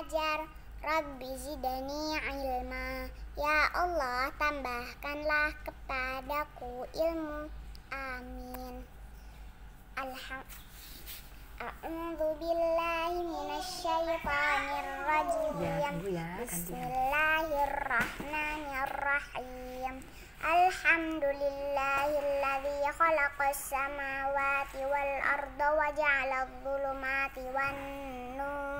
belajar. Rabbi zidani ilma. Ya Allah, tambahkanlah kepadaku ilmu. Amin. Alhamdulillah. Ya, ya, Bismillahirrahmanirrahim. Alhamdulillahilladzi khalaqas samawati wal arda wa dhulumati wan nur.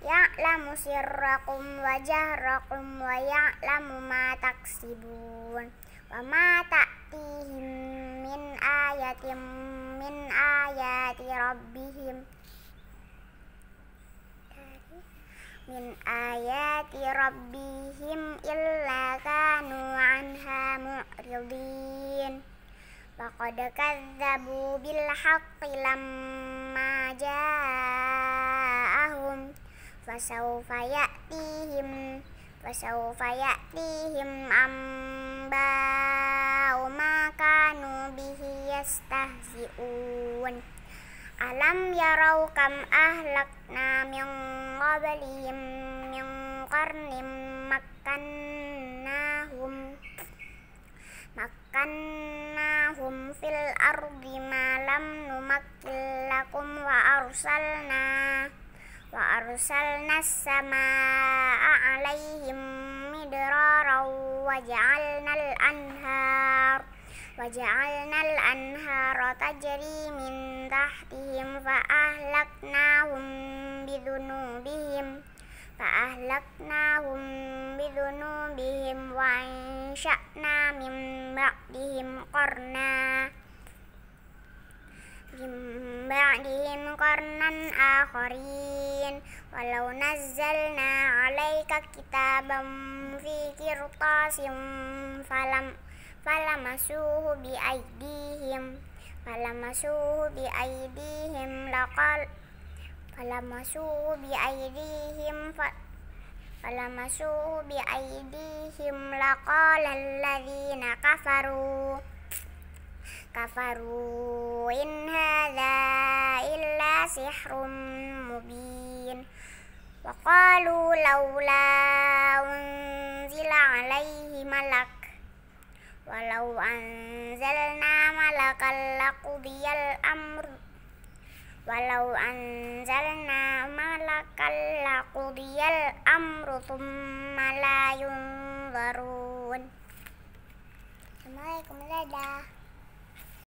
ya'lamu sirrakum wa jahrakum wa ya'lamu ma taksibun wa ma ta'tihim min ayatim min ayati rabbihim min ayati rabbihim illa kanu anha mu'ridin laqad kazzabu bil haqqi lamma jaa fasawfa ya'tihim amba umma kanu bihi yastahzi'un alam yaraw kam ahlakna min qablihim min qarnim makannahum makannahum fil ardi malam lam numakkil wa arsalna وأرسلنا السماء عليهم مدرارا وجعلنا الأنهار وجعلنا الأنهار تجري من تحتهم فأهلكناهم بذنوبهم فأهلكناهم بذنوبهم وأنشأنا من بعدهم قرنا بعدهم قرنا آخرين ولو نزلنا عليك كتابا في قرطاس فلم فلمسوه بأيديهم فلمسوه بأيديهم لقال فلمسوه بأيديهم ف... فلمسوه بأيديهم لقال الذين كفروا كفروا إن هذا إلا سحر مبين وقالوا لولا أنزل عليه ملك ولو أنزلنا ملكا لقضي الأمر ولو أنزلنا ملكا لقضي الأمر ثم لا ينظرون Assalamualaikum dadah